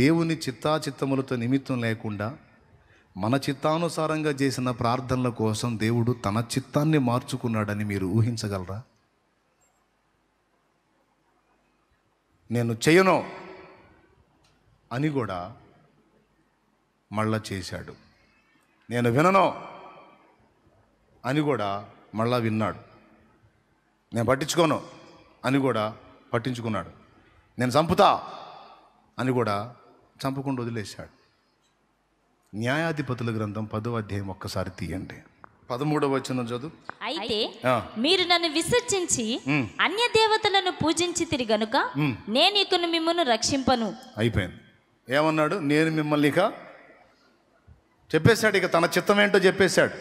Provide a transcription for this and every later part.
దేవుని చిత్తాచిత్తములతో నిమిత్తం లేకుండా మన చిత్తానుసారంగా చేసిన ప్రార్థనల కోసం దేవుడు తన చిత్తాన్ని మార్చుకున్నాడని మీరు ఊహించగలరా నేను చేయను అని కూడా మళ్ళా చేశాడు నేను వినను అని కూడా మళ్ళా విన్నాడు నేను పట్టించుకోను అని కూడా పట్టించుకున్నాడు నేను చంపుతా అని కూడా చంపకుండా వదిలేశాడు న్యాయాధిపతుల గ్రంథం పదో అధ్యాయం ఒక్కసారి తీయండి పదమూడవ వచనం చదువు అయితే మీరు నన్ను విసర్జించి అన్య దేవతలను పూజించి తిరిగనుక నేను ఇక మిమ్మల్ని రక్షింపను అయిపోయింది ఏమన్నాడు నేను మిమ్మల్ని ఇక చెప్పేశాడు ఇక తన చిత్తం ఏంటో చెప్పేశాడు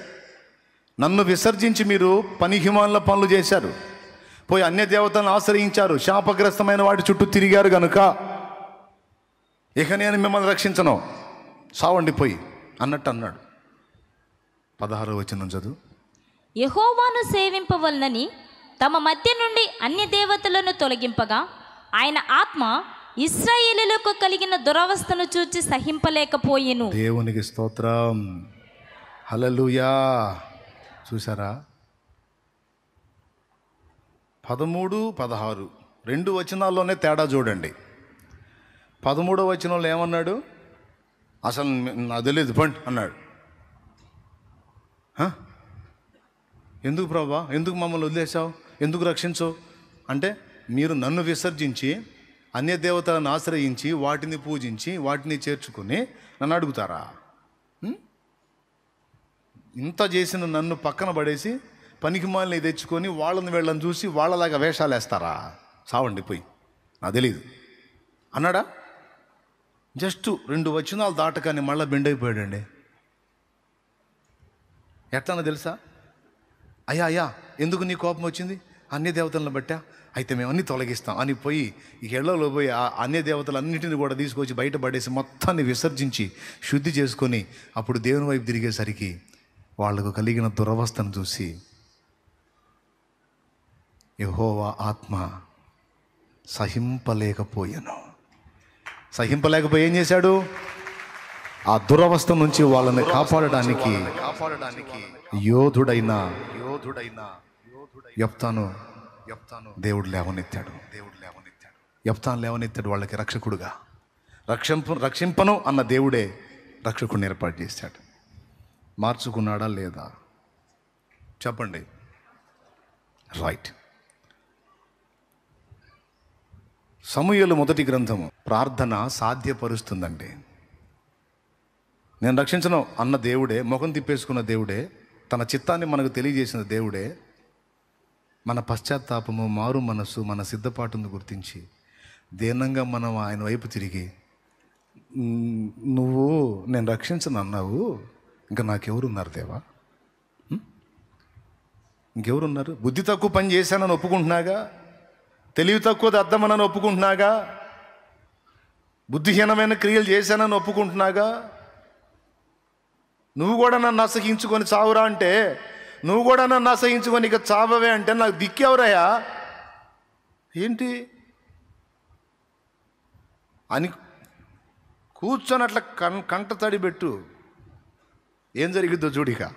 నన్ను విసర్జించి మీరు పనిహిమానుల పనులు చేశారు పోయి అన్య దేవతలను ఆశ్రయించారు శాపగ్రస్తమైన వాటి చుట్టూ తిరిగారు గనుక ఇక నేను మిమ్మల్ని రక్షించను సావండి పోయి అన్నట్టు అన్నాడు పదహారో వచ్చిన చదువు యహోవాను సేవింపవలనని తమ మధ్య నుండి అన్య దేవతలను తొలగింపగా ఆయన ఆత్మ ఇస్రాయేలులకు కలిగిన దురవస్థను చూచి సహింపలేకపోయేను దేవునికి స్తోత్రం హలలుయా చూసారా పదమూడు పదహారు రెండు వచనాల్లోనే తేడా చూడండి పదమూడో వచ్చిన వాళ్ళు ఏమన్నాడు అసలు నాకు తెలియదు పండి అన్నాడు ఎందుకు ప్రభా ఎందుకు మమ్మల్ని వదిలేసావు ఎందుకు రక్షించవు అంటే మీరు నన్ను విసర్జించి అన్య దేవతలను ఆశ్రయించి వాటిని పూజించి వాటిని చేర్చుకుని నన్ను అడుగుతారా ఇంత చేసిన నన్ను పక్కన పడేసి పనికిమాలని తెచ్చుకొని వాళ్ళని వెళ్ళని చూసి వాళ్ళలాగా వేషాలు వేస్తారా సావండి పోయి నాకు తెలీదు అన్నాడా జస్ట్ రెండు వచనాలు దాటకాని మళ్ళీ బెండ్ అయిపోయాడండి ఎట్లా తెలుసా అయ్యా అయ్యా ఎందుకు నీ కోపం వచ్చింది అన్ని దేవతలను బట్టా అయితే మేము అన్నీ తొలగిస్తాం అని పోయి ఈ ఇళ్లలో పోయి ఆ అన్ని దేవతలన్నింటిని కూడా తీసుకొచ్చి బయట పడేసి మొత్తాన్ని విసర్జించి శుద్ధి చేసుకొని అప్పుడు దేవుని వైపు తిరిగేసరికి వాళ్లకు కలిగిన దురవస్థను చూసి యహోవా ఆత్మ సహింపలేకపోయాను సహింపలేకపోయి ఏం చేశాడు ఆ దురవస్థ నుంచి వాళ్ళని కాపాడడానికి కాపాడడానికి యోధుడైన యోధుడైన చెప్తాను చెప్తాను దేవుడు లేవనెత్తాడు దేవుడు లేవనెత్తాడు యప్తాను లేవనెత్తాడు వాళ్ళకి రక్షకుడుగా రక్షింపు రక్షింపను అన్న దేవుడే రక్షకుడిని ఏర్పాటు చేశాడు మార్చుకున్నాడా లేదా చెప్పండి రైట్ సమూహలు మొదటి గ్రంథము ప్రార్థన సాధ్యపరుస్తుందండి నేను రక్షించిన అన్న దేవుడే ముఖం తిప్పేసుకున్న దేవుడే తన చిత్తాన్ని మనకు తెలియజేసిన దేవుడే మన పశ్చాత్తాపము మారు మనస్సు మన సిద్ధపాటును గుర్తించి దీనంగా మనం ఆయన వైపు తిరిగి నువ్వు నేను రక్షించను అన్నావు ఇంకా నాకెవరున్నారు దేవా ఇంకెవరున్నారు బుద్ధి తక్కువ పని చేశానని ఒప్పుకుంటున్నాగా తెలివి తక్కువ అర్థమనని ఒప్పుకుంటున్నాగా బుద్ధిహీనమైన క్రియలు చేశానని ఒప్పుకుంటున్నాగా నువ్వు కూడా నన్ను అసహించుకొని చావురా అంటే నువ్వు కూడా నన్ను అసహించుకొని ఇక చావవే అంటే నాకు దిక్కెవరయ్యా ఏంటి అని కూర్చొని అట్లా కం కంట తడిబెట్టు ఏం జరిగిద్దో చూడిగా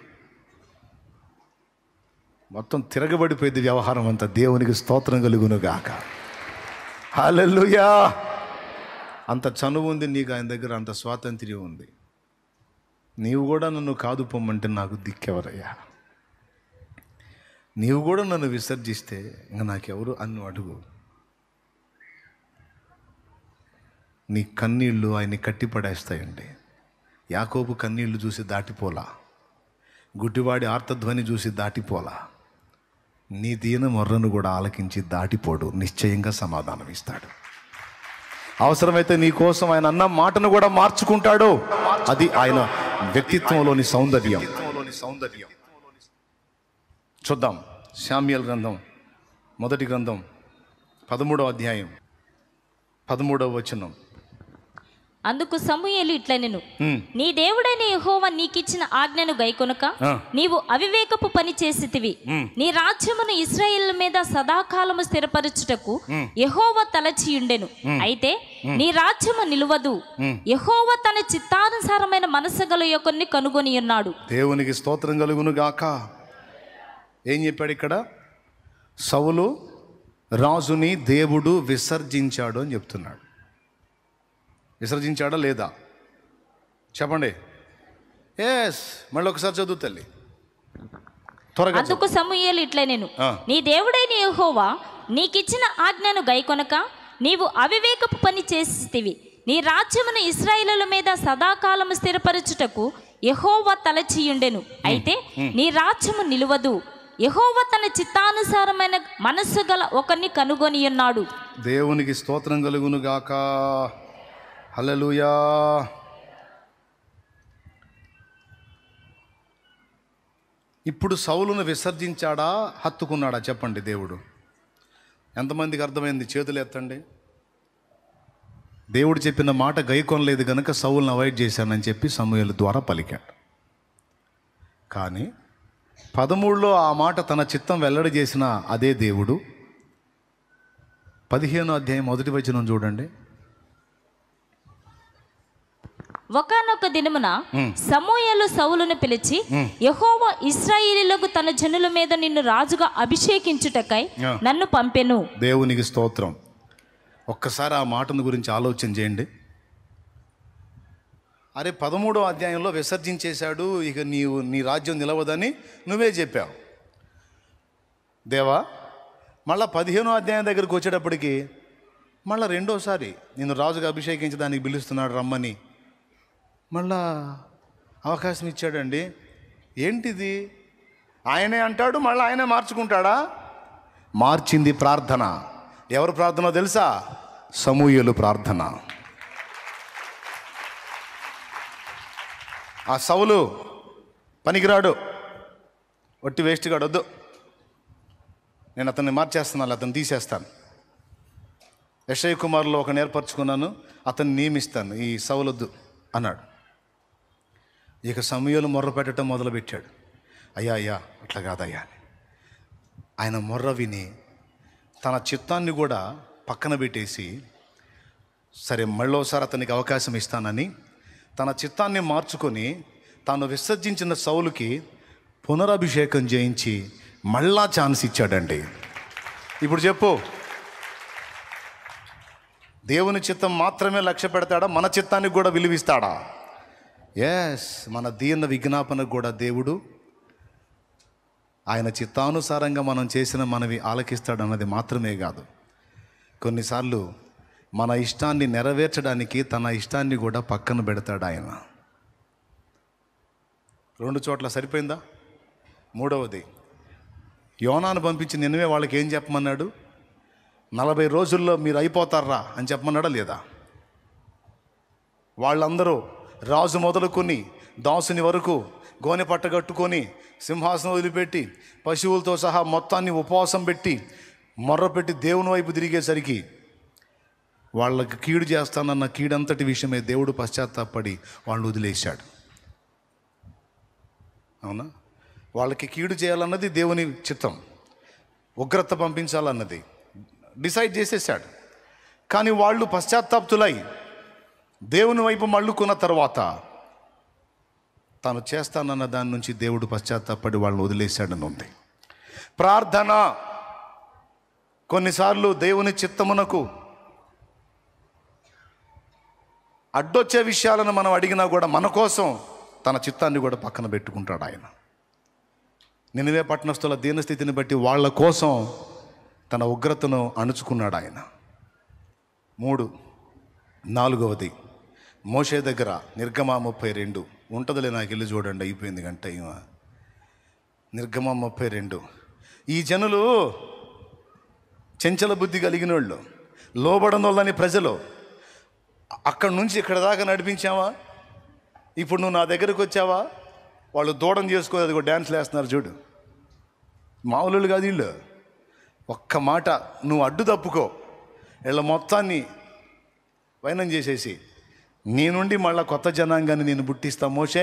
మొత్తం తిరగబడిపోయింది వ్యవహారం అంతా దేవునికి స్తోత్రం కలుగునుగాక హాలెల్లుయా అంత చనువు ఉంది నీకు ఆయన దగ్గర అంత స్వాతంత్ర్యం ఉంది నీవు కూడా నన్ను కాదు పొమ్మంటే నాకు దిక్కెవరయ్యా నీవు కూడా నన్ను విసర్జిస్తే ఇంకా నాకెవరు అన్ను అడుగు నీ కన్నీళ్ళు ఆయన్ని కట్టిపడేస్తాయండి యాకోపు కన్నీళ్లు చూసి దాటిపోలా గుడ్డివాడి ఆర్తధ్వని చూసి దాటిపోలా నీ దీన మొర్రను కూడా ఆలకించి దాటిపోడు నిశ్చయంగా సమాధానం ఇస్తాడు అవసరమైతే నీ కోసం ఆయన అన్న మాటను కూడా మార్చుకుంటాడు అది ఆయన వ్యక్తిత్వంలోని సౌందర్యం సౌందర్యం చూద్దాం శామ్యల్ గ్రంథం మొదటి గ్రంథం పదమూడవ అధ్యాయం పదమూడవ వచనం అందుకు సమూహలు ఇట్లా నేను నీ దేవుడైన యహోవ నీకిచ్చిన ఆజ్ఞను గైకొనక నీవు అవివేకపు పని చేసితివి నీ రాజ్యమును ఇస్రాయేల్ మీద సదాకాలము స్థిరపరచుటకు యహోవ తలచియుండెను అయితే నీ రాజ్యము నిలువదు యహోవ తన చిత్తానుసారమైన మనసు గల యొక్కని కనుగొని ఉన్నాడు దేవునికి స్తోత్రం కలుగును గాక ఏం చెప్పాడు ఇక్కడ సవులు రాజుని దేవుడు విసర్జించాడు అని చెప్తున్నాడు విసర్జించాడా లేదా చెప్పండి ఎస్ మళ్ళీ ఒకసారి చదువు తల్లి అందుకు సమూహలు ఇట్లా నేను నీ దేవుడైన యహోవా నీకిచ్చిన ఆజ్ఞను గైకొనక నీవు అవివేకపు పని చేసితివి నీ రాజ్యమును ఇస్రాయిలుల మీద సదాకాలము స్థిరపరచుటకు యహోవ తలచియుండెను అయితే నీ రాజ్యము నిలువదు యహోవ తన చిత్తానుసారమైన మనస్సు గల ఒకరిని కనుగొని ఉన్నాడు దేవునికి స్తోత్రం కలుగునుగాక హలలుయా ఇప్పుడు సౌలును విసర్జించాడా హత్తుకున్నాడా చెప్పండి దేవుడు ఎంతమందికి అర్థమైంది చేతులు ఎత్తండి దేవుడు చెప్పిన మాట గైకొనలేదు కనుక సౌలను అవాయిడ్ చేశానని చెప్పి సమూహల ద్వారా పలికాడు కానీ పదమూడులో ఆ మాట తన చిత్తం వెల్లడి చేసిన అదే దేవుడు పదిహేను అధ్యాయం మొదటి వచనం చూడండి ఒకనొక దినమున సమూయలు సౌలును పిలిచి యహోవ ఇస్రాయిలీలకు తన జనుల మీద నిన్ను రాజుగా అభిషేకించుటకై నన్ను పంపెను దేవునికి స్తోత్రం ఒక్కసారి ఆ మాటను గురించి ఆలోచన చేయండి అరే పదమూడో అధ్యాయంలో విసర్జించేశాడు ఇక నీవు నీ రాజ్యం నిలవదని నువ్వే చెప్పావు దేవా మళ్ళా పదిహేనో అధ్యాయం దగ్గరికి వచ్చేటప్పటికి మళ్ళీ రెండోసారి నేను రాజుగా అభిషేకించడానికి పిలుస్తున్నాడు రమ్మని మళ్ళా అవకాశం ఇచ్చాడండి ఏంటిది ఆయనే అంటాడు మళ్ళీ ఆయనే మార్చుకుంటాడా మార్చింది ప్రార్థన ఎవరు ప్రార్థన తెలుసా సమూహలు ప్రార్థన ఆ సవులు పనికిరాడు ఒట్టి వేస్ట్ వద్దు నేను అతన్ని మార్చేస్తున్నాను అతను తీసేస్తాను యశయ్ కుమార్లో ఒక నేర్పరచుకున్నాను అతన్ని నియమిస్తాను ఈ సవులొద్దు అన్నాడు ఇక సమయంలో మొర్ర పెట్టడం మొదలుపెట్టాడు అయ్యా అయ్యా అట్లా కాదయ్యా ఆయన మొర్ర విని తన చిత్తాన్ని కూడా పక్కన పెట్టేసి సరే మళ్ళోసారి అతనికి అవకాశం ఇస్తానని తన చిత్తాన్ని మార్చుకొని తాను విసర్జించిన సౌలుకి పునరాభిషేకం చేయించి మళ్ళా ఛాన్స్ ఇచ్చాడండి ఇప్పుడు చెప్పు దేవుని చిత్తం మాత్రమే లక్ష్య పెడతాడా మన చిత్తానికి కూడా విలువిస్తాడా ఎస్ మన దీన విజ్ఞాపనకు కూడా దేవుడు ఆయన చిత్తానుసారంగా మనం చేసిన మనవి ఆలకిస్తాడు అన్నది మాత్రమే కాదు కొన్నిసార్లు మన ఇష్టాన్ని నెరవేర్చడానికి తన ఇష్టాన్ని కూడా పక్కన పెడతాడు ఆయన రెండు చోట్ల సరిపోయిందా మూడవది యోనాను పంపించి నిన్నవే వాళ్ళకి ఏం చెప్పమన్నాడు నలభై రోజుల్లో మీరు అయిపోతారా అని చెప్పమన్నాడా లేదా వాళ్ళందరూ రాజు మొదలుకొని దాసుని వరకు గోనె పట్ట కట్టుకొని సింహాసనం వదిలిపెట్టి పశువులతో సహా మొత్తాన్ని ఉపవాసం పెట్టి మొర్రపెట్టి దేవుని వైపు తిరిగేసరికి వాళ్ళకి కీడు చేస్తానన్న కీడంతటి విషయమే దేవుడు పశ్చాత్తాపడి వాళ్ళు వదిలేశాడు అవునా వాళ్ళకి కీడు చేయాలన్నది దేవుని చిత్తం ఉగ్రత పంపించాలన్నది డిసైడ్ చేసేసాడు కానీ వాళ్ళు పశ్చాత్తాప్తులై దేవుని వైపు మళ్ళుకున్న తర్వాత తాను చేస్తానన్న దాని నుంచి దేవుడు పశ్చాత్తాపడి వాళ్ళని వదిలేశాడని ఉంది ప్రార్థన కొన్నిసార్లు దేవుని చిత్తమునకు అడ్డొచ్చే విషయాలను మనం అడిగినా కూడా మన కోసం తన చిత్తాన్ని కూడా పక్కన పెట్టుకుంటాడు ఆయన నినివే పట్టణస్థుల దీనస్థితిని బట్టి వాళ్ళ కోసం తన ఉగ్రతను అణుచుకున్నాడు ఆయన మూడు నాలుగవది మోషే దగ్గర నిర్గమ ముప్పై రెండు ఉంటుందిలే నాకు వెళ్ళి చూడండి అయిపోయింది గంట ఈమె నిర్గమ ముప్పై రెండు ఈ జనులు చెంచల బుద్ధి కలిగిన వాళ్ళు లోబడనోళ్ళని ప్రజలు అక్కడి నుంచి ఇక్కడ దాకా నడిపించావా ఇప్పుడు నువ్వు నా దగ్గరకు వచ్చావా వాళ్ళు దూడం చేసుకో అది డ్యాన్స్లు వేస్తున్నారు చూడు మామూలు కాదు వీళ్ళు ఒక్క మాట నువ్వు అడ్డు తప్పుకో వీళ్ళ మొత్తాన్ని వైనం చేసేసి నీ నుండి మళ్ళా కొత్త జనాంగాన్ని నేను పుట్టిస్తా మోషే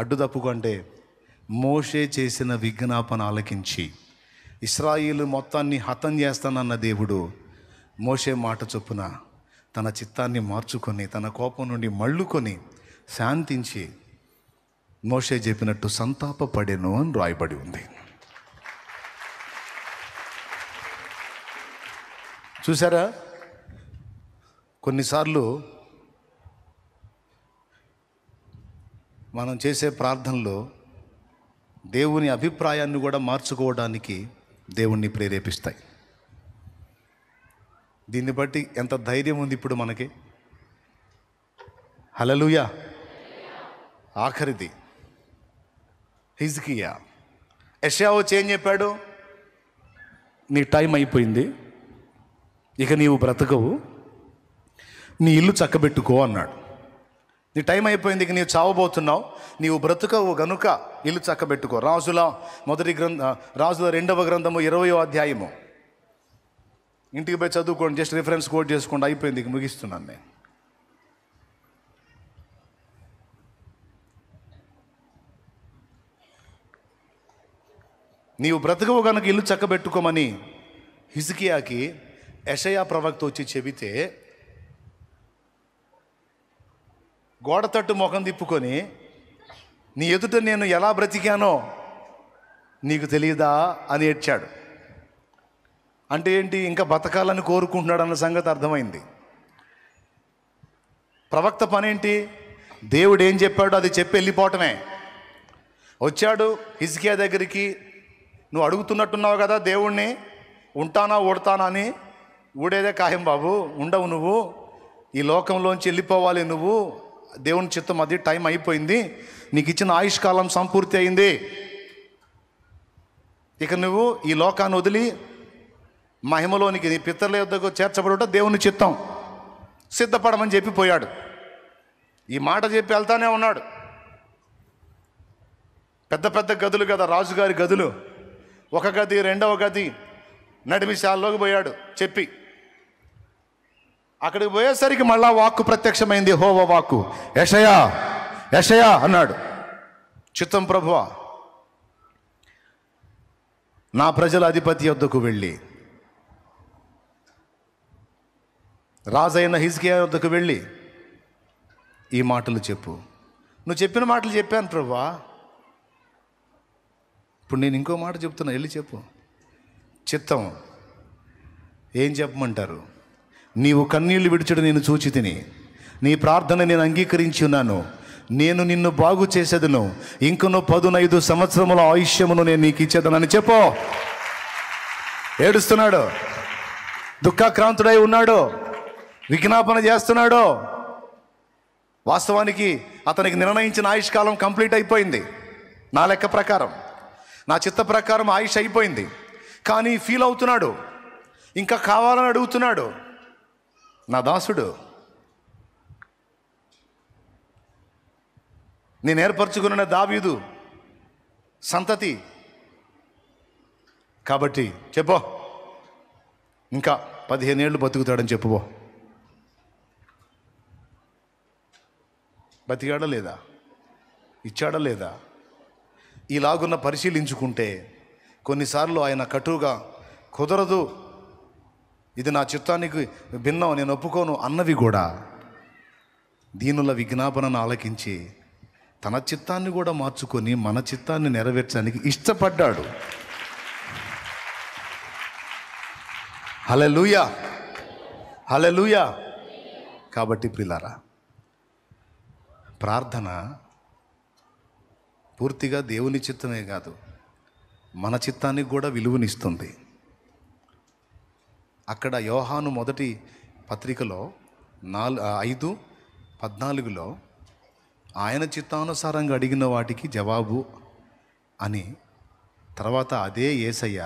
అడ్డు తప్పుకుంటే మోషే చేసిన విజ్ఞాపన ఆలకించి ఇస్రాయిల్ మొత్తాన్ని హతం చేస్తానన్న దేవుడు మోషే మాట చొప్పున తన చిత్తాన్ని మార్చుకొని తన కోపం నుండి మళ్ళుకొని శాంతించి మోషే చెప్పినట్టు సంతాప పడేను అని రాయబడి ఉంది చూసారా కొన్నిసార్లు మనం చేసే ప్రార్థనలో దేవుని అభిప్రాయాన్ని కూడా మార్చుకోవడానికి దేవుణ్ణి ప్రేరేపిస్తాయి దీన్ని బట్టి ఎంత ధైర్యం ఉంది ఇప్పుడు మనకి హలలుయా ఆఖరిది హిజ్కియా యషయా వచ్చి ఏం చెప్పాడు నీ టైం అయిపోయింది ఇక నీవు బ్రతకవు నీ ఇల్లు చక్కబెట్టుకో అన్నాడు నీ టైం అయిపోయింది ఇక నీవు చావబోతున్నావు నీవు బ్రతుకవు గనుక ఇల్లు చక్కబెట్టుకో రాజుల మొదటి గ్రంథ రాజుల రెండవ గ్రంథము ఇరవయో అధ్యాయము ఇంటికి పోయి చదువుకోండి జస్ట్ రిఫరెన్స్ కోట్ చేసుకోండి అయిపోయింది ఇక ముగిస్తున్నాను నేను నీవు బ్రతకవు కనుక ఇల్లు చక్కబెట్టుకోమని హిజికియాకి యషయా ప్రవక్త వచ్చి చెబితే గోడ తట్టు ముఖం తిప్పుకొని నీ ఎదుట నేను ఎలా బ్రతికానో నీకు తెలియదా అని ఏడ్చాడు అంటే ఏంటి ఇంకా బతకాలని కోరుకుంటున్నాడు అన్న సంగతి అర్థమైంది ప్రవక్త పనేంటి దేవుడు ఏం చెప్పాడో అది చెప్పి వెళ్ళిపోవటమే వచ్చాడు హిజ్కియా దగ్గరికి నువ్వు అడుగుతున్నట్టున్నావు కదా దేవుణ్ణి ఉంటానా ఊడతానా అని ఊడేదే కాయం బాబు ఉండవు నువ్వు ఈ లోకంలోంచి వెళ్ళిపోవాలి నువ్వు దేవుని చిత్తం అది టైం అయిపోయింది నీకు ఇచ్చిన ఆయుష్కాలం సంపూర్తి అయింది ఇక నువ్వు ఈ లోకాన్ని వదిలి మహిమలోనికి నీ పితరుల యొద్దకు చేర్చబడట దేవుని చిత్తం సిద్ధపడమని చెప్పి పోయాడు ఈ మాట చెప్పి వెళ్తానే ఉన్నాడు పెద్ద పెద్ద గదులు కదా రాజుగారి గదులు ఒక గది రెండవ గది నడిమిశాల్లోకి పోయాడు చెప్పి అక్కడికి పోయేసరికి మళ్ళా వాక్కు ప్రత్యక్షమైంది హోవ వాక్కు యషయా యషయా అన్నాడు చిత్తం ప్రభువ నా ప్రజల అధిపతి వద్దకు వెళ్ళి రాజైన హిజ్కియా వద్దకు వెళ్ళి ఈ మాటలు చెప్పు నువ్వు చెప్పిన మాటలు చెప్పాను ప్రభువా ఇప్పుడు నేను ఇంకో మాట చెప్తున్నా వెళ్ళి చెప్పు చిత్తం ఏం చెప్పమంటారు నీవు కన్నీళ్లు విడిచడం నేను చూచి తిని నీ ప్రార్థన నేను అంగీకరించి ఉన్నాను నేను నిన్ను బాగు చేసేదను ఇంకను పదునైదు సంవత్సరముల ఆయుష్యమును నేను నీకు ఇచ్చేదనని చెప్పు ఏడుస్తున్నాడు దుఃఖాక్రాంతుడై ఉన్నాడు విజ్ఞాపన చేస్తున్నాడు వాస్తవానికి అతనికి నిర్ణయించిన ఆయుష్ కాలం కంప్లీట్ అయిపోయింది నా లెక్క ప్రకారం నా చిత్త ప్రకారం ఆయుష్ అయిపోయింది కానీ ఫీల్ అవుతున్నాడు ఇంకా కావాలని అడుగుతున్నాడు నా దాసుడు నేను ఏర్పరచుకున్న దావీదు సంతతి కాబట్టి చెప్పో ఇంకా పదిహేను ఏళ్ళు బతుకుతాడని చెప్పుకో బతికాడా లేదా ఇచ్చాడా లేదా ఇలాగున్న పరిశీలించుకుంటే కొన్నిసార్లు ఆయన కటుగా కుదరదు ఇది నా చిత్తానికి భిన్నం నేను ఒప్పుకోను అన్నవి కూడా దీనుల విజ్ఞాపనను ఆలకించి తన చిత్తాన్ని కూడా మార్చుకొని మన చిత్తాన్ని నెరవేర్చడానికి ఇష్టపడ్డాడు హలే లూయా కాబట్టి ప్రిలారా ప్రార్థన పూర్తిగా దేవుని చిత్తమే కాదు మన చిత్తానికి కూడా విలువనిస్తుంది అక్కడ యోహాను మొదటి పత్రికలో నాలు ఐదు పద్నాలుగులో ఆయన చిత్తానుసారంగా అడిగిన వాటికి జవాబు అని తర్వాత అదే ఏసయ్య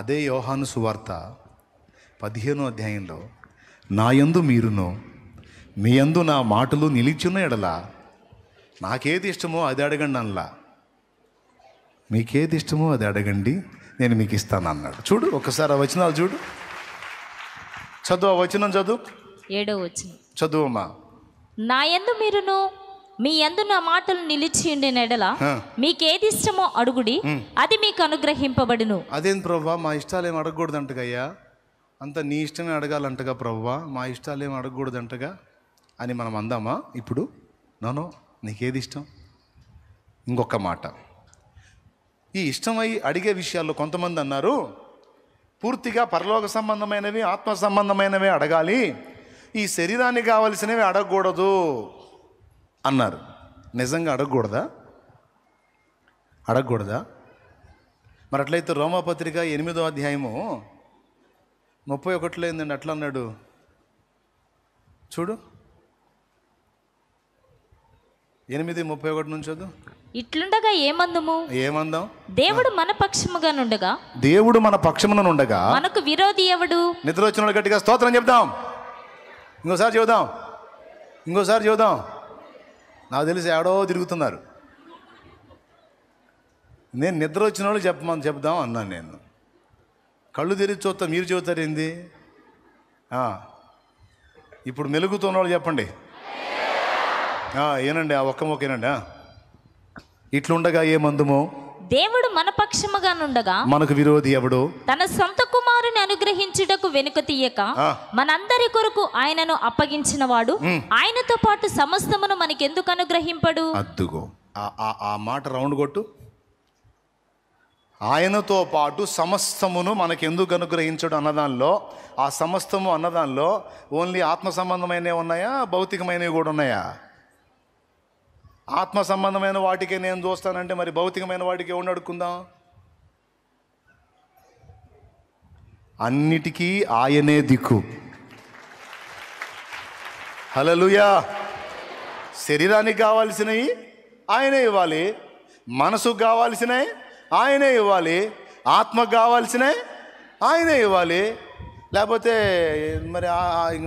అదే యోహాను సువార్త పదిహేనో అధ్యాయంలో నాయందు మీరును మీ అందు నా మాటలు నిలిచిన ఎడలా నాకేది ఇష్టమో అది అడగండి అనలా మీకేది ఇష్టమో అది అడగండి నేను మీకు ఇస్తాను అన్నాడు చూడు ఒకసారి ఆ వచనాలు చూడు చదువు వచనం చదువు ఏడో వచనం చదువుమా నా ఎందు మీరును మీ ఎందు నా మాటలు నిలిచి ఉండిన ఎడల మీకేది ఇష్టమో అడుగుడి అది మీకు అనుగ్రహింపబడును అదేం ప్రభా మా ఇష్టాలు ఏం అంటగయ్యా అంత నీ ఇష్టమే అడగాలంటగా ప్రభా మా ఇష్టాలు ఏం అడగకూడదంటగా అని మనం అందామా ఇప్పుడు నోనో నీకేది ఇష్టం ఇంకొక మాట ఈ ఇష్టమై అడిగే విషయాల్లో కొంతమంది అన్నారు పూర్తిగా పరలోక సంబంధమైనవి ఆత్మ సంబంధమైనవి అడగాలి ఈ శరీరానికి కావలసినవి అడగకూడదు అన్నారు నిజంగా అడగకూడదా అడగకూడదా మరి అట్లయితే రోమపత్రిక ఎనిమిదో అధ్యాయము ముప్పై ఒకటిలో ఏందండి అట్లా అన్నాడు చూడు ఎనిమిది ముప్పై ఒకటి నుంచి చదువు ఇట్లుండగా ఏమందుము ఏమందాం దేవుడు మన పక్షముగా నుండగా దేవుడు మన పక్షమున ఉండగా మనకు విరోధి ఎవడు నిద్ర వచ్చిన గట్టిగా స్తోత్రం చెప్దాం ఇంకోసారి చూద్దాం ఇంకోసారి చూద్దాం నాకు తెలిసి ఏడో తిరుగుతున్నారు నేను నిద్ర వచ్చిన వాళ్ళు చెప్పమని చెప్దాం అన్నాను నేను కళ్ళు తెరిచి చూస్తా మీరు చూస్తారు ఏంది ఇప్పుడు మెలుగుతున్న వాళ్ళు చెప్పండి ఏనండి ఆ ఒక్క మొక్క ఏనండి ఇట్లుండగా ఏ మందుమో దేవుడు మన పక్షముగా నుండగా మనకు విరోధి ఎవడు తన సొంత కుమారుని అనుగ్రహించుటకు వెనుక తీయక మనందరి కొరకు ఆయనను అప్పగించిన వాడు ఆయనతో పాటు సమస్తమును మనకెందుకు అనుగ్రహింపడు అద్దుగో ఆ మాట రౌండ్ కొట్టు ఆయనతో పాటు సమస్తమును మనకెందుకు అనుగ్రహించడు అన్నదానిలో ఆ సమస్తము అన్నదానిలో ఓన్లీ ఆత్మ సంబంధమైనవి ఉన్నాయా భౌతికమైనవి కూడా ఉన్నాయా ఆత్మ సంబంధమైన వాటికే నేను చూస్తానంటే మరి భౌతికమైన వాటికి ఏమి అడుక్కుందాం అన్నిటికీ ఆయనే దిక్కు హలలుయా శరీరానికి కావాల్సినవి ఆయనే ఇవ్వాలి మనసుకు కావాల్సినవి ఆయనే ఇవ్వాలి ఆత్మకు కావాల్సినవి ఆయనే ఇవ్వాలి లేకపోతే మరి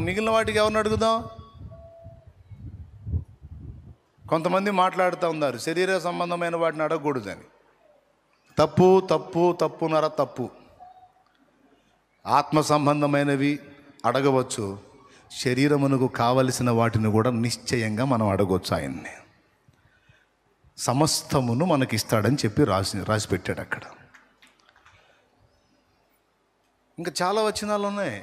మిగిలిన వాటికి ఎవరిని అడుగుదాం కొంతమంది మాట్లాడుతూ ఉన్నారు శరీర సంబంధమైన వాటిని అడగకూడదని తప్పు తప్పు తప్పునర తప్పు ఆత్మ సంబంధమైనవి అడగవచ్చు శరీరమునకు కావలసిన వాటిని కూడా నిశ్చయంగా మనం అడగవచ్చు ఆయన్ని సమస్తమును మనకి ఇస్తాడని చెప్పి రాసి రాసి పెట్టాడు అక్కడ ఇంకా చాలా వచనాలు ఉన్నాయి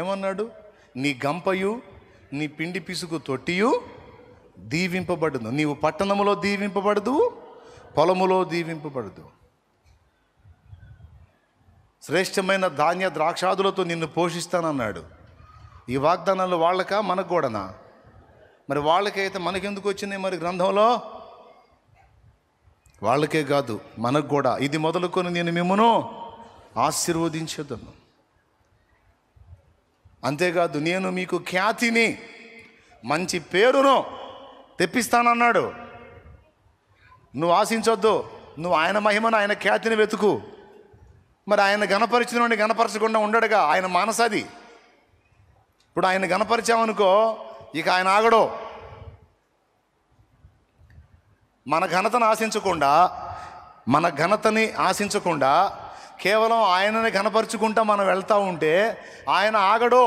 ఏమన్నాడు నీ గంపయు నీ పిండి పిసుకు తొట్టియు దీవింపబడును నీవు పట్టణములో దీవింపబడదు పొలములో దీవింపబడదు శ్రేష్టమైన ధాన్య ద్రాక్షాదులతో నిన్ను పోషిస్తానన్నాడు ఈ వాగ్దానాలు వాళ్ళక మనకు కూడానా మరి వాళ్ళకైతే మనకెందుకు వచ్చినాయి మరి గ్రంథంలో వాళ్ళకే కాదు మనకు కూడా ఇది మొదలుకొని నేను మిమ్మను ఆశీర్వదించదను అంతేకాదు నేను మీకు ఖ్యాతిని మంచి పేరును తెప్పిస్తానన్నాడు నువ్వు ఆశించొద్దు నువ్వు ఆయన మహిమను ఆయన ఖ్యాతిని వెతుకు మరి ఆయన వాడిని గణపరచకుండా ఉండడుగా ఆయన మానసది ఇప్పుడు ఆయన గణపరిచామనుకో ఇక ఆయన ఆగడు మన ఘనతను ఆశించకుండా మన ఘనతని ఆశించకుండా కేవలం ఆయనని కనపరుచుకుంటా మనం వెళ్తూ ఉంటే ఆయన ఆగడు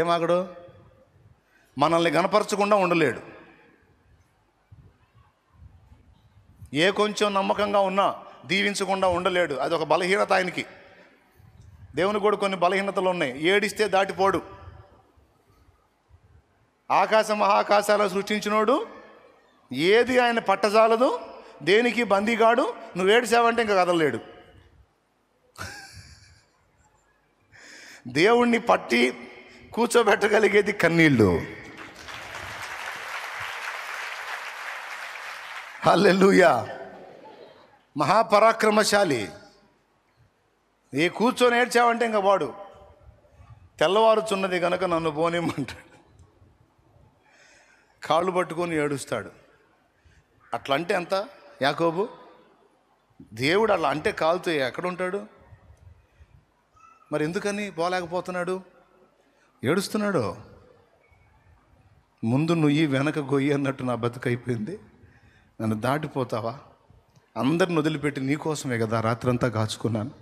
ఏమాగడు మనల్ని కనపరచకుండా ఉండలేడు ఏ కొంచెం నమ్మకంగా ఉన్నా దీవించకుండా ఉండలేడు అది ఒక బలహీనత ఆయనకి దేవుని కూడా కొన్ని బలహీనతలు ఉన్నాయి ఏడిస్తే దాటిపోడు ఆకాశ మహాకాశాలు సృష్టించినోడు ఏది ఆయన పట్టజాలదు దేనికి బందీగాడు ఏడిసావంటే ఇంకా కదలలేడు దేవుణ్ణి పట్టి కూర్చోబెట్టగలిగేది కన్నీళ్ళు హల్లెలూయా మహాపరాక్రమశాలి ఏ కూర్చో నేర్చావంటే ఇంకా వాడు తెల్లవారుచున్నది కనుక నన్ను పోనిమ్మంటాడు కాళ్ళు పట్టుకొని ఏడుస్తాడు అట్లంటే ఎంత యాకోబు దేవుడు అలా అంటే కాలుతూ ఎక్కడ ఉంటాడు మరి ఎందుకని పోలేకపోతున్నాడు ఏడుస్తున్నాడు ముందు నుయ్యి వెనక గొయ్యి అన్నట్టు నా బతుకైపోయింది నన్ను దాటిపోతావా అందరిని వదిలిపెట్టి నీకోసమే కదా రాత్రంతా కాచుకున్నాను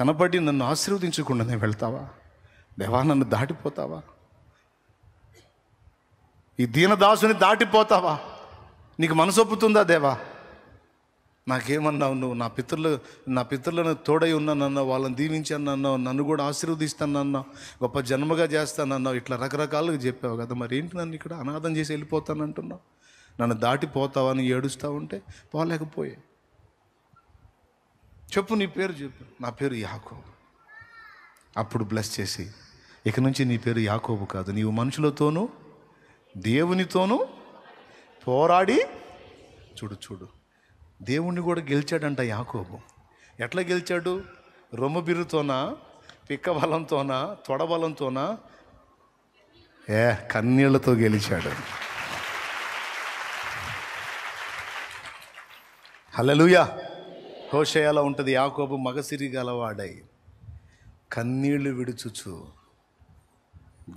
కనబడి నన్ను ఆశీర్వదించకుండానే వెళ్తావా దేవా నన్ను దాటిపోతావా ఈ దీనదాసుని దాటిపోతావా నీకు మనసొప్పుతుందా దేవా నాకేమన్నావు నువ్వు నా పితృలు నా పితృలను తోడై ఉన్నానన్నావు వాళ్ళని దీవించానన్నావు నన్ను కూడా ఆశీర్వదిస్తానన్నావు గొప్ప జన్మగా చేస్తానన్నావు ఇట్లా రకరకాలుగా చెప్పావు కదా మరి ఏంటి నన్ను ఇక్కడ అనాథం చేసి వెళ్ళిపోతానంటున్నావు నన్ను దాటిపోతావని ఏడుస్తూ ఉంటే పోలేకపోయే చెప్పు నీ పేరు చెప్పు నా పేరు యాకోబు అప్పుడు బ్లెస్ చేసి ఇక నుంచి నీ పేరు యాకోబు కాదు నీవు మనుషులతోనూ దేవునితోనూ పోరాడి చూడు చూడు దేవుణ్ణి కూడా గెలిచాడంట యాకోబు ఎట్లా గెలిచాడు రొమ్మ బిరుతోనా పిక్క బలంతోనా తొడబలంతోనా ఏ కన్నీళ్లతో గెలిచాడు హలలుయా హోషయాల ఉంటుంది యాకోబు మగసిరి గలవాడై కన్నీళ్లు విడుచుచు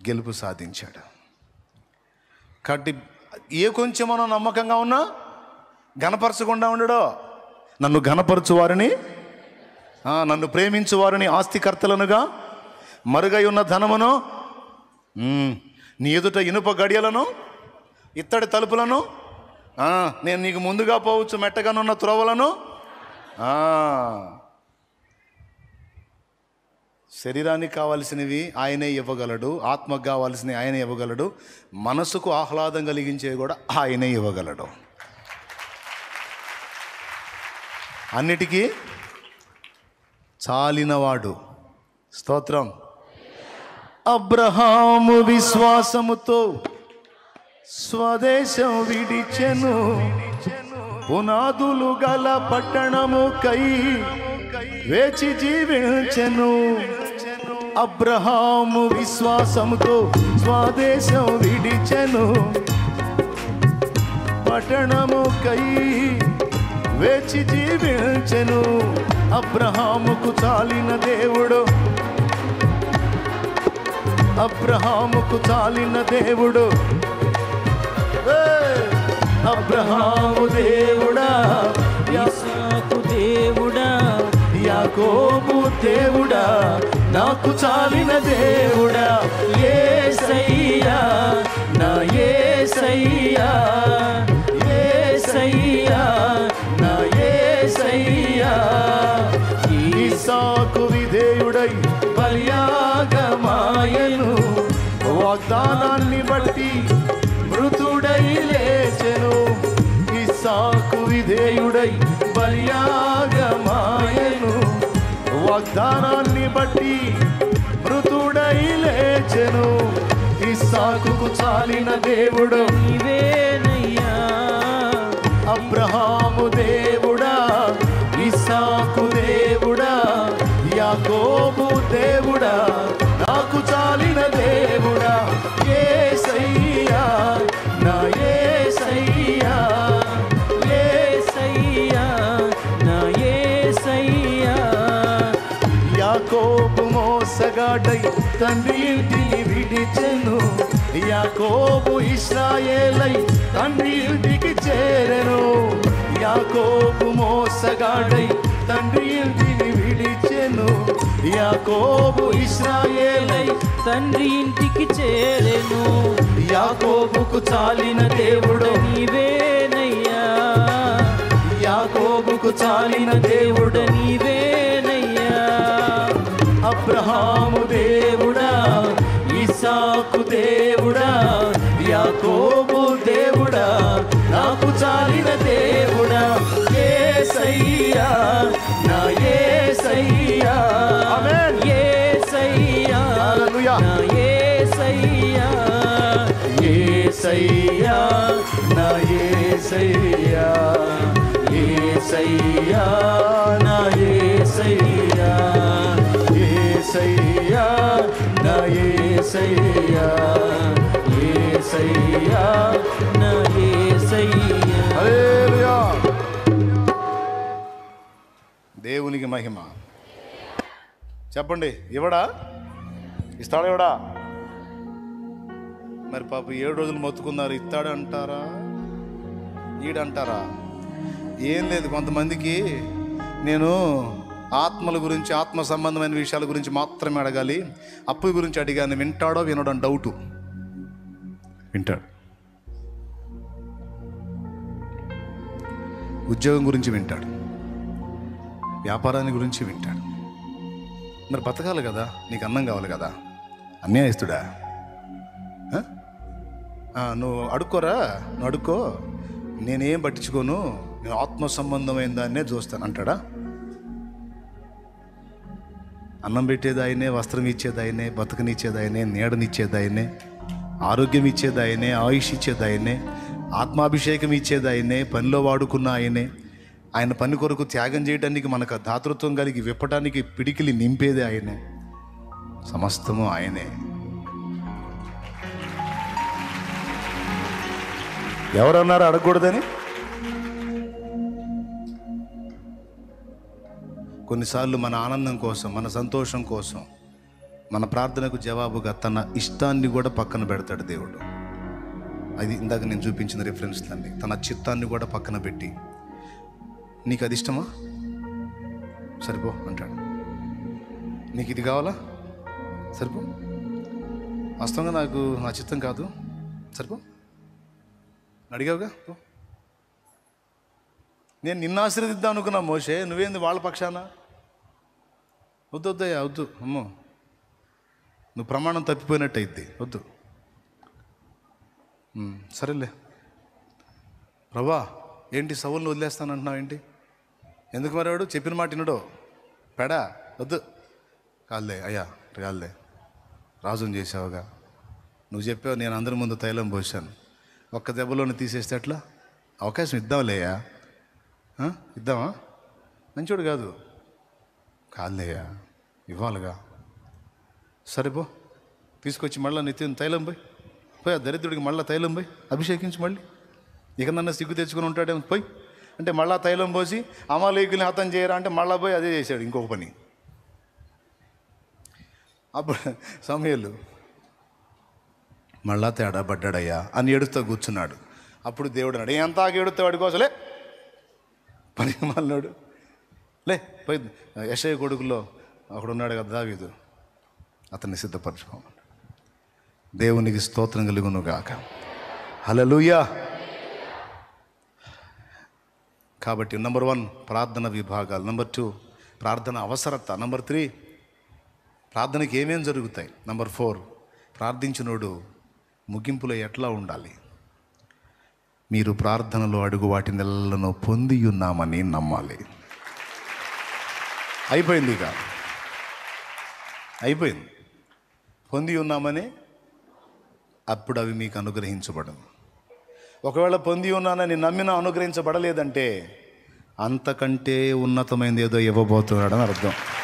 గెలుపు సాధించాడు కాబట్టి ఏ కొంచెం మనం నమ్మకంగా ఉన్నా ఘనపరచకుండా ఉండడో నన్ను ఘనపరచు వారిని నన్ను ప్రేమించు వారిని ఆస్తికర్తలనుగా మరుగై ఉన్న ధనమును నీ ఎదుట ఇనుప గడియలను ఇత్తడి తలుపులను నేను నీకు ముందుగా పోవచ్చు మెట్టగానున్న త్రోవలను శరీరానికి కావాల్సినవి ఆయనే ఇవ్వగలడు ఆత్మకు కావాల్సినవి ఆయనే ఇవ్వగలడు మనసుకు ఆహ్లాదం కలిగించేవి కూడా ఆయనే ఇవ్వగలడు అన్నిటికీ చాలినవాడు స్తోత్రం అబ్రహాము విశ్వాసముతో స్వదేశం విడిచెను పునాదులు గల పట్టణము కై వేచి జీవించెను అబ్రహాము విశ్వాసముతో స్వదేశం విడిచెను పట్టణము కై వేచి జీవించెను అబ్రహాముకు చాలిన దేవుడు అబ్రహాముకు చాలిన దేవుడు అబ్రహాము దేవుడా యాసాకు దేవుడా యాకోబు దేవుడా నాకు చాలిన దేవుడా ఏ సయ్యా నా ఏ సయ్యా ఇస్సాకు విధేయుడై బలియాగమాయను వాగ్దానాన్ని బట్టి మృతుడై లేచెను ఇస్సాకు విధేయుడై బలియాగమాయను వాగ్దానాన్ని బట్టి మృతుడై లేచెను ఇస్సాకు చాలిన దేవుడు నీవేను తండ్రి ఇంటిని విడిచెను యాకోబు ఇస్రాయేలై తండ్రి ఇంటికి చేరెను యాకోబు మోసగాడై తండ్రి ఇంటిని విడిచెను యాకోబు ఇస్రాయేలై తండ్రి ఇంటికి చేరెను యాకోబుకు చాలిన దేవుడు నీవేనయ్యా యాకోబుకు చాలిన దేవుడు నీవే ఏసయ్యా దేవునికి మహిమ చెప్పండి ఇవడా ఇస్తాడా ఇవడా మరి పాప ఏడు రోజులు మొత్తుకున్నారు ఇస్తాడంటారా ఈడంటారా ఏం లేదు కొంతమందికి నేను ఆత్మల గురించి ఆత్మ సంబంధమైన విషయాల గురించి మాత్రమే అడగాలి అప్పు గురించి అడిగాను వింటాడో వినడం డౌటు వింటాడు ఉద్యోగం గురించి వింటాడు వ్యాపారాన్ని గురించి వింటాడు మరి బతకాలి కదా నీకు అన్నం కావాలి కదా అన్యాయస్తుడా నువ్వు అడుక్కోరా నువ్వు అడుక్కో నేనేం పట్టించుకోను నేను ఆత్మ సంబంధమైన దాన్నే చూస్తాను అంటాడా అన్నం పెట్టేదాయనే వస్త్రం ఇచ్చేదాయనే ఆయనే నీడనిచ్చేదాయనే ఆరోగ్యం ఇచ్చేదాయనే ఆయుష్ ఇచ్చేదాయనే ఆత్మాభిషేకం ఇచ్చేదాయనే పనిలో వాడుకున్న ఆయనే ఆయన పని కొరకు త్యాగం చేయడానికి మనకు దాతృత్వం కలిగి విప్పటానికి పిడికిలి నింపేది ఆయనే సమస్తము ఆయనే ఎవరన్నారు అడగకూడదని కొన్నిసార్లు మన ఆనందం కోసం మన సంతోషం కోసం మన ప్రార్థనకు జవాబుగా తన ఇష్టాన్ని కూడా పక్కన పెడతాడు దేవుడు అది ఇందాక నేను చూపించిన రిఫరెన్స్ అండి తన చిత్తాన్ని కూడా పక్కన పెట్టి నీకు అది ఇష్టమా సరిపో అంటాడు నీకు ఇది కావాలా సరిపో వాస్తవంగా నాకు నా చిత్తం కాదు సరిపో అడిగావుగా నేను నిన్ను ఆశీర్వదిద్దాం అనుకున్నా మోసే నువ్వేంది వాళ్ళ పక్షాన వద్దు వద్దయ్యా వద్దు అమ్మో నువ్వు ప్రమాణం తప్పిపోయినట్టు అయింది వద్దు సరేలే ప్రభా ఏంటి సవులను వదిలేస్తానంటున్నావు ఏంటి ఎందుకు మరేవాడు చెప్పిన మాట వినడో పెడా వద్దు కాల్లే అయ్యా కాల్లే రాజుని చేసావుగా నువ్వు చెప్పావు నేను అందరి ముందు తైలం పోసాను ఒక్క దెబ్బలోని తీసేస్తే అట్లా అవకాశం ఇద్దాంలేయా ఇద్దామా మంచోడు కాదు కాదులేయా ఇవ్వాలిగా సరే పో తీసుకొచ్చి మళ్ళీ నిత్యం తైలం పోయి పోయి ఆ దరిద్రుడికి మళ్ళీ తైలం పోయి అభిషేకించి మళ్ళీ ఇక నన్ను సిగ్గు తెచ్చుకుని ఉంటాడేమో పోయి అంటే మళ్ళా తైలం పోసి అమలేకుని హతం చేయరా అంటే మళ్ళా పోయి అదే చేశాడు ఇంకొక పని అప్పుడు సమయంలో మళ్ళా తేడా పడ్డాడయ్యా అని ఎడుస్తూ కూర్చున్నాడు అప్పుడు దేవుడు అన్నాడు ఎంత ఆగి కోసలే పని మళ్ళాడు లే పోయి యశయ కొడుకులో అక్కడ ఉన్నాడు కదా దావీదు అతన్ని సిద్ధపరచుకోమన్నాడు దేవునికి స్తోత్రం కలుగును గాక హలలుయా కాబట్టి నెంబర్ వన్ ప్రార్థన విభాగాలు నెంబర్ టూ ప్రార్థన అవసరత నెంబర్ త్రీ ప్రార్థనకి ఏమేమి జరుగుతాయి నెంబర్ ఫోర్ ప్రార్థించినోడు ముగింపులో ఎట్లా ఉండాలి మీరు ప్రార్థనలో అడుగు వాటి నెలలను పొంది ఉన్నామని నమ్మాలి అయిపోయింది ఇక అయిపోయింది పొంది ఉన్నామని అప్పుడు అవి మీకు అనుగ్రహించబడను ఒకవేళ పొంది ఉన్నానని నమ్మిన అనుగ్రహించబడలేదంటే అంతకంటే ఉన్నతమైనది ఏదో ఇవ్వబోతున్నాడని అర్థం